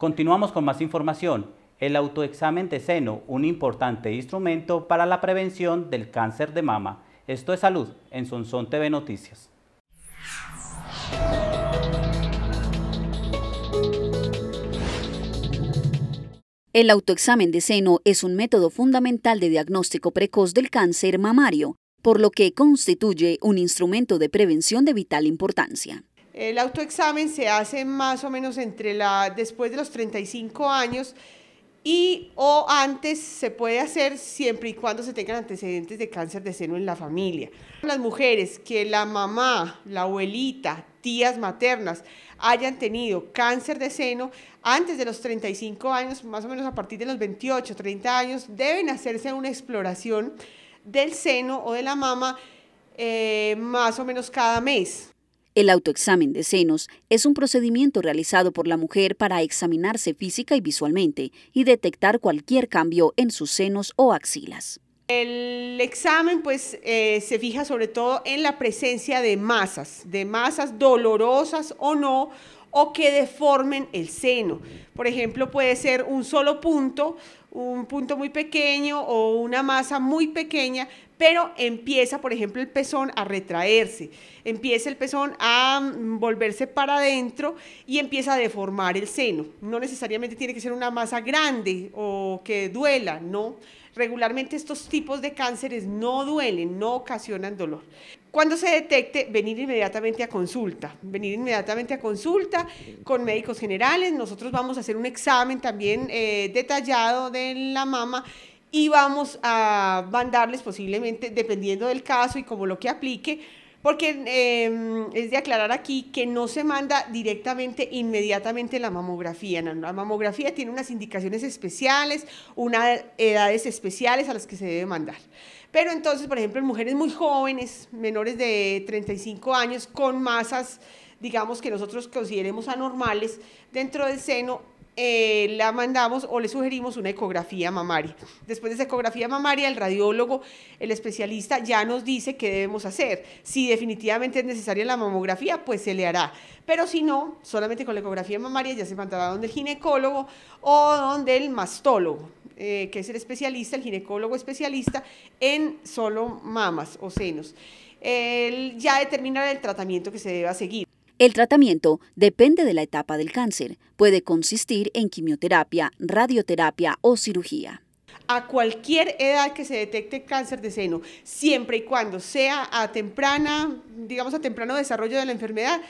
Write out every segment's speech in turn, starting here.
Continuamos con más información. El autoexamen de seno, un importante instrumento para la prevención del cáncer de mama. Esto es Salud en Sonson TV Noticias. El autoexamen de seno es un método fundamental de diagnóstico precoz del cáncer mamario, por lo que constituye un instrumento de prevención de vital importancia. El autoexamen se hace más o menos entre la, después de los 35 años y o antes se puede hacer siempre y cuando se tengan antecedentes de cáncer de seno en la familia. Las mujeres que la mamá, la abuelita, tías maternas hayan tenido cáncer de seno antes de los 35 años, más o menos a partir de los 28, 30 años, deben hacerse una exploración del seno o de la mama eh, más o menos cada mes. El autoexamen de senos es un procedimiento realizado por la mujer para examinarse física y visualmente y detectar cualquier cambio en sus senos o axilas. El examen pues eh, se fija sobre todo en la presencia de masas, de masas dolorosas o no, o que deformen el seno. Por ejemplo, puede ser un solo punto, un punto muy pequeño o una masa muy pequeña, pero empieza, por ejemplo, el pezón a retraerse, empieza el pezón a mm, volverse para adentro y empieza a deformar el seno. No necesariamente tiene que ser una masa grande o que duela, no. Regularmente estos tipos de cánceres no duelen, no ocasionan dolor. Cuando se detecte, venir inmediatamente a consulta, venir inmediatamente a consulta con médicos generales. Nosotros vamos a hacer un examen también eh, detallado de la mama y vamos a mandarles posiblemente, dependiendo del caso y como lo que aplique, porque em, es de aclarar aquí que no se manda directamente, inmediatamente la mamografía. La mamografía tiene unas indicaciones especiales, unas edades especiales a las que se debe mandar. Pero entonces, por ejemplo, en mujeres muy jóvenes, menores de 35 años, con masas, digamos, que nosotros consideremos anormales dentro del seno, eh, la mandamos o le sugerimos una ecografía mamaria. Después de esa ecografía mamaria, el radiólogo, el especialista, ya nos dice qué debemos hacer. Si definitivamente es necesaria la mamografía, pues se le hará. Pero si no, solamente con la ecografía mamaria ya se mandará donde el ginecólogo o donde el mastólogo, eh, que es el especialista, el ginecólogo especialista en solo mamas o senos. Él ya determinará el tratamiento que se deba seguir. El tratamiento depende de la etapa del cáncer. Puede consistir en quimioterapia, radioterapia o cirugía a cualquier edad que se detecte cáncer de seno, siempre y cuando sea a temprana, digamos a temprano desarrollo de la enfermedad,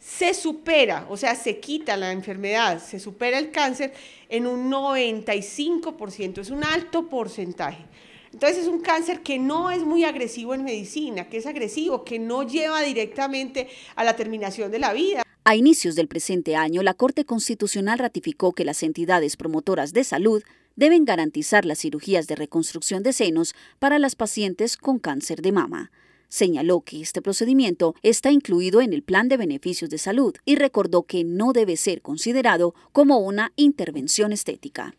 se supera, o sea, se quita la enfermedad, se supera el cáncer en un 95%, es un alto porcentaje. Entonces es un cáncer que no es muy agresivo en medicina, que es agresivo, que no lleva directamente a la terminación de la vida. A inicios del presente año, la Corte Constitucional ratificó que las entidades promotoras de salud deben garantizar las cirugías de reconstrucción de senos para las pacientes con cáncer de mama. Señaló que este procedimiento está incluido en el plan de beneficios de salud y recordó que no debe ser considerado como una intervención estética.